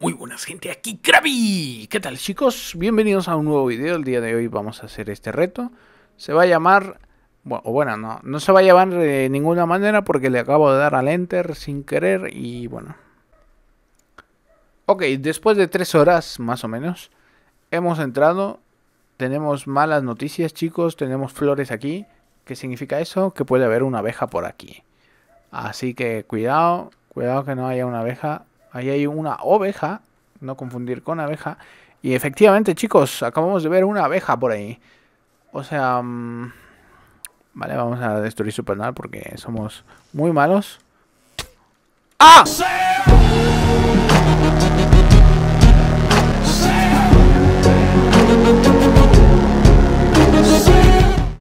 Muy buenas gente, aquí Krabi. ¿Qué tal chicos? Bienvenidos a un nuevo video. El día de hoy vamos a hacer este reto. Se va a llamar... Bueno, bueno, no, no se va a llamar de ninguna manera porque le acabo de dar al enter sin querer y bueno. Ok, después de tres horas más o menos, hemos entrado. Tenemos malas noticias chicos, tenemos flores aquí. ¿Qué significa eso? Que puede haber una abeja por aquí. Así que cuidado, cuidado que no haya una abeja Ahí hay una oveja, no confundir con abeja. Y efectivamente, chicos, acabamos de ver una abeja por ahí. O sea... Mm, vale, vamos a destruir su penal porque somos muy malos. ¡Ah!